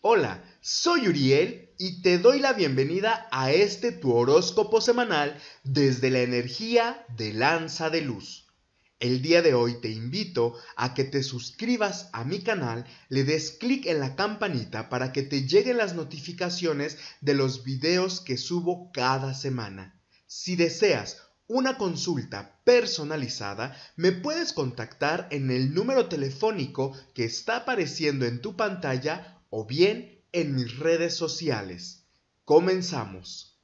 Hola, soy Uriel y te doy la bienvenida a este tu horóscopo semanal desde la energía de Lanza de Luz. El día de hoy te invito a que te suscribas a mi canal, le des clic en la campanita para que te lleguen las notificaciones de los videos que subo cada semana. Si deseas una consulta personalizada, me puedes contactar en el número telefónico que está apareciendo en tu pantalla o bien en mis redes sociales. Comenzamos.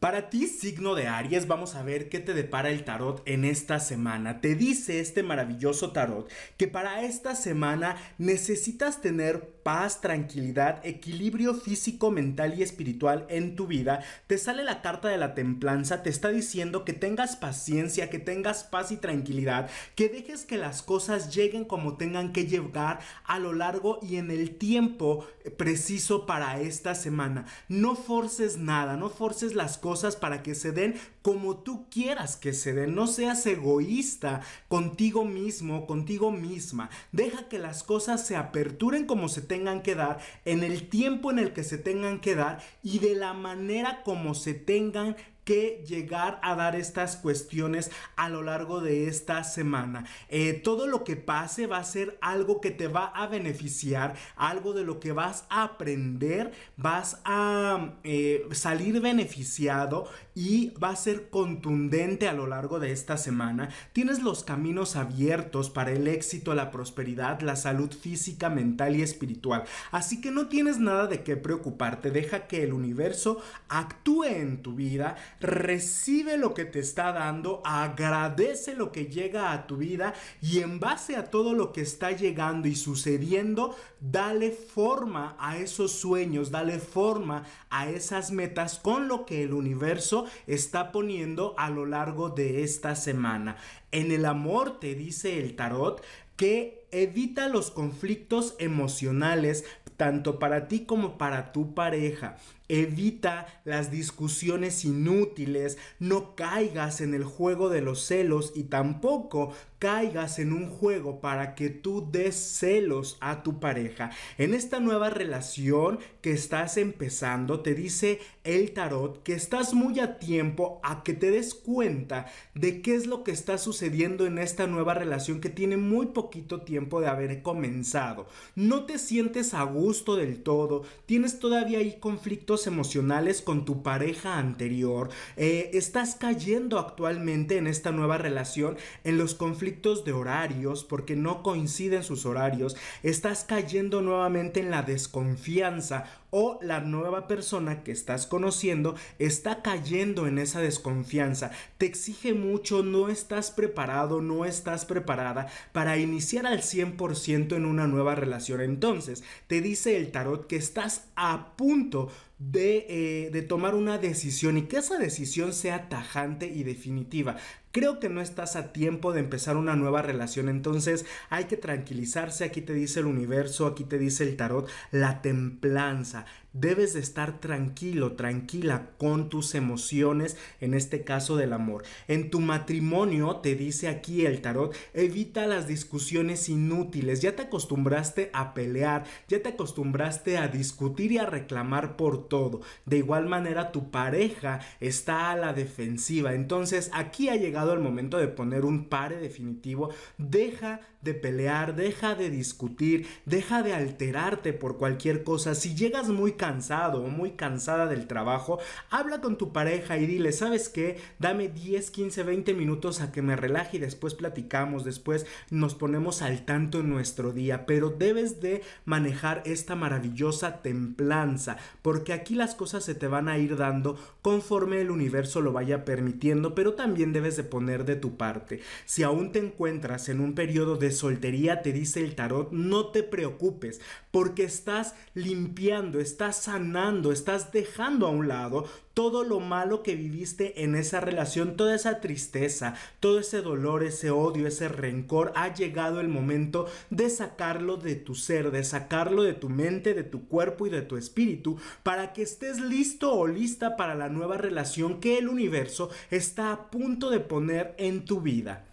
Para ti, signo de Aries, vamos a ver qué te depara el tarot en esta semana. Te dice este maravilloso tarot que para esta semana necesitas tener paz, tranquilidad, equilibrio físico, mental y espiritual en tu vida, te sale la carta de la templanza, te está diciendo que tengas paciencia, que tengas paz y tranquilidad, que dejes que las cosas lleguen como tengan que llegar a lo largo y en el tiempo eh, preciso para esta semana. No forces nada, no forces las cosas para que se den como tú quieras que se den, no seas egoísta contigo mismo, contigo misma, deja que las cosas se aperturen como se tengan que dar, en el tiempo en el que se tengan que dar y de la manera como se tengan que llegar a dar estas cuestiones a lo largo de esta semana. Eh, todo lo que pase va a ser algo que te va a beneficiar, algo de lo que vas a aprender, vas a eh, salir beneficiado y va a ser contundente a lo largo de esta semana. Tienes los caminos abiertos para el éxito, la prosperidad, la salud física, mental y espiritual. Así que no tienes nada de qué preocuparte, deja que el universo actúe en tu vida recibe lo que te está dando, agradece lo que llega a tu vida y en base a todo lo que está llegando y sucediendo, dale forma a esos sueños, dale forma a esas metas con lo que el universo está poniendo a lo largo de esta semana. En el amor, te dice el tarot, que evita los conflictos emocionales tanto para ti como para tu pareja. Evita las discusiones inútiles, no caigas en el juego de los celos y tampoco caigas en un juego para que tú des celos a tu pareja. En esta nueva relación que estás empezando, te dice el tarot que estás muy a tiempo a que te des cuenta de qué es lo que está sucediendo en esta nueva relación que tiene muy poquito tiempo de haber comenzado. No te sientes a gusto del todo, tienes todavía ahí conflictos emocionales con tu pareja anterior, eh, estás cayendo actualmente en esta nueva relación en los conflictos de horarios porque no coinciden sus horarios, estás cayendo nuevamente en la desconfianza o la nueva persona que estás conociendo está cayendo en esa desconfianza, te exige mucho, no estás preparado, no estás preparada para iniciar al 100% en una nueva relación. Entonces, te dice el tarot que estás a punto eh, de, tomar una decisión y que esa decisión sea tajante y definitiva. Creo que no estás a tiempo de empezar una nueva relación, entonces hay que tranquilizarse, aquí te dice el universo, aquí te dice el tarot, la templanza. Debes de estar tranquilo, tranquila con tus emociones, en este caso del amor. En tu matrimonio, te dice aquí el tarot, evita las discusiones inútiles. Ya te acostumbraste a pelear, ya te acostumbraste a discutir y a reclamar por todo. De igual manera, tu pareja está a la defensiva. Entonces, aquí ha llegado el momento de poner un pare definitivo. Deja de pelear, deja de discutir, deja de alterarte por cualquier cosa. Si llegas muy cansado o muy cansada del trabajo, habla con tu pareja y dile, ¿sabes qué? Dame 10, 15, 20 minutos a que me relaje y después platicamos, después nos ponemos al tanto en nuestro día, pero debes de manejar esta maravillosa templanza, porque aquí las cosas se te van a ir dando conforme el universo lo vaya permitiendo, pero también debes de poner de tu parte. Si aún te encuentras en un periodo de soltería, te dice el tarot, no te preocupes, porque estás limpiando, estás sanando, estás dejando a un lado todo lo malo que viviste en esa relación, toda esa tristeza, todo ese dolor, ese odio, ese rencor, ha llegado el momento de sacarlo de tu ser, de sacarlo de tu mente, de tu cuerpo y de tu espíritu, para que estés listo o lista para la nueva relación que el universo está a punto de poner en tu vida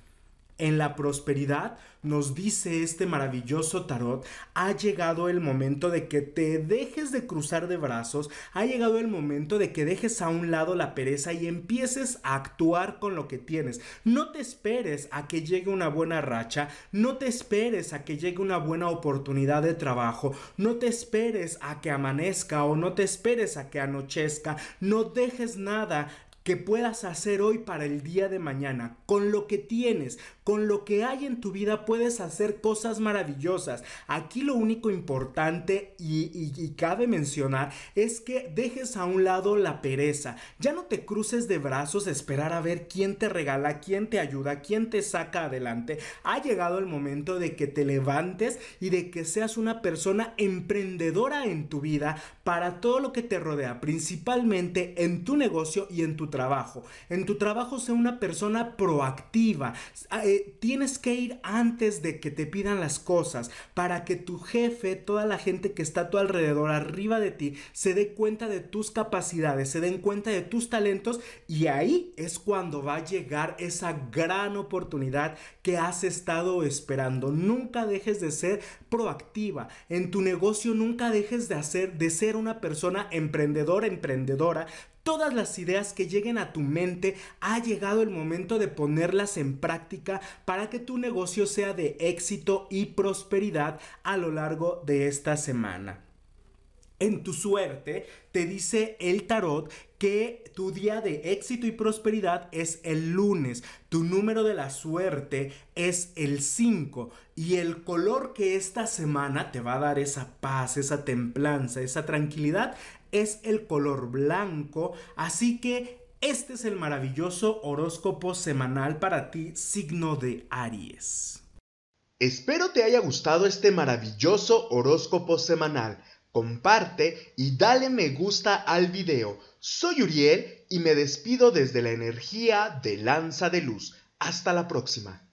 en la prosperidad, nos dice este maravilloso tarot, ha llegado el momento de que te dejes de cruzar de brazos, ha llegado el momento de que dejes a un lado la pereza y empieces a actuar con lo que tienes. No te esperes a que llegue una buena racha, no te esperes a que llegue una buena oportunidad de trabajo, no te esperes a que amanezca o no te esperes a que anochezca, no dejes nada que puedas hacer hoy para el día de mañana. Con lo que tienes, con lo que hay en tu vida puedes hacer cosas maravillosas. Aquí lo único importante y, cabe mencionar es que dejes a un lado la pereza. Ya no te cruces de brazos esperar a ver quién te regala, quién te ayuda, quién te saca adelante. Ha llegado el momento de que te levantes y de que seas una persona emprendedora en tu vida para todo lo que te rodea, principalmente en tu negocio y en tu trabajo en tu trabajo sé una persona proactiva. Ah, eh, tienes que ir antes de que te pidan las cosas para que tu jefe, toda la gente que está a tu alrededor, arriba de ti, se dé cuenta de tus capacidades, se den cuenta de tus talentos y ahí es cuando va a llegar esa gran oportunidad que has estado esperando. Nunca dejes de ser proactiva. En tu negocio nunca dejes de hacer de ser una persona emprendedora, emprendedora Todas las ideas que lleguen a tu mente, ha llegado el momento de ponerlas en práctica para que tu negocio sea de éxito y prosperidad a lo largo de esta semana. En tu suerte, te dice el tarot que tu día de éxito y prosperidad es el lunes, tu número de la suerte es el 5 y el color que esta semana te va a dar esa paz, esa templanza, esa tranquilidad es el color blanco, así que este es el maravilloso horóscopo semanal para ti, signo de Aries. Espero te haya gustado este maravilloso horóscopo semanal. Comparte y dale me gusta al video. Soy Uriel y me despido desde la energía de Lanza de Luz. Hasta la próxima.